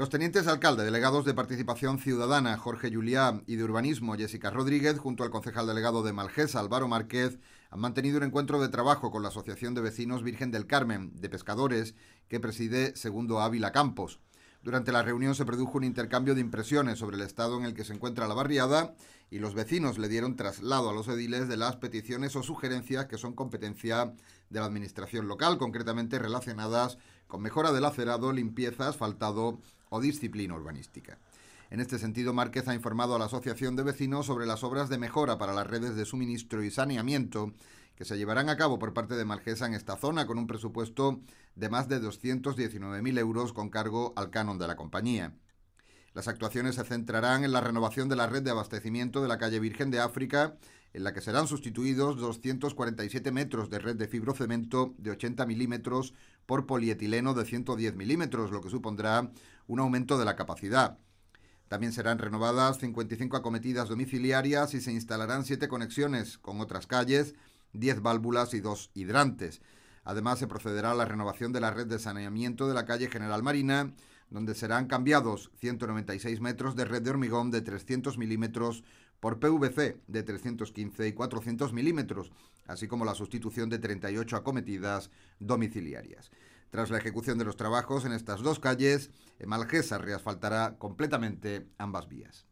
Los tenientes alcalde, delegados de Participación Ciudadana, Jorge Julián y de Urbanismo, Jessica Rodríguez, junto al concejal delegado de Malgesa, Álvaro Márquez, han mantenido un encuentro de trabajo con la Asociación de Vecinos Virgen del Carmen, de Pescadores, que preside Segundo Ávila Campos. Durante la reunión se produjo un intercambio de impresiones sobre el estado en el que se encuentra la barriada y los vecinos le dieron traslado a los ediles de las peticiones o sugerencias que son competencia de la administración local, concretamente relacionadas con mejora del acerado, limpieza, asfaltado o disciplina urbanística. En este sentido, Márquez ha informado a la Asociación de Vecinos sobre las obras de mejora para las redes de suministro y saneamiento que se llevarán a cabo por parte de Margesa en esta zona con un presupuesto de más de 219.000 euros con cargo al canon de la compañía. Las actuaciones se centrarán en la renovación de la red de abastecimiento de la calle Virgen de África, en la que serán sustituidos 247 metros de red de fibrocemento de 80 milímetros por polietileno de 110 milímetros, lo que supondrá un aumento de la capacidad. También serán renovadas 55 acometidas domiciliarias y se instalarán 7 conexiones con otras calles, 10 válvulas y 2 hidrantes. Además, se procederá a la renovación de la red de saneamiento de la calle General Marina, donde serán cambiados 196 metros de red de hormigón de 300 milímetros por PVC de 315 y 400 milímetros, así como la sustitución de 38 acometidas domiciliarias. Tras la ejecución de los trabajos en estas dos calles, Malgesa reasfaltará completamente ambas vías.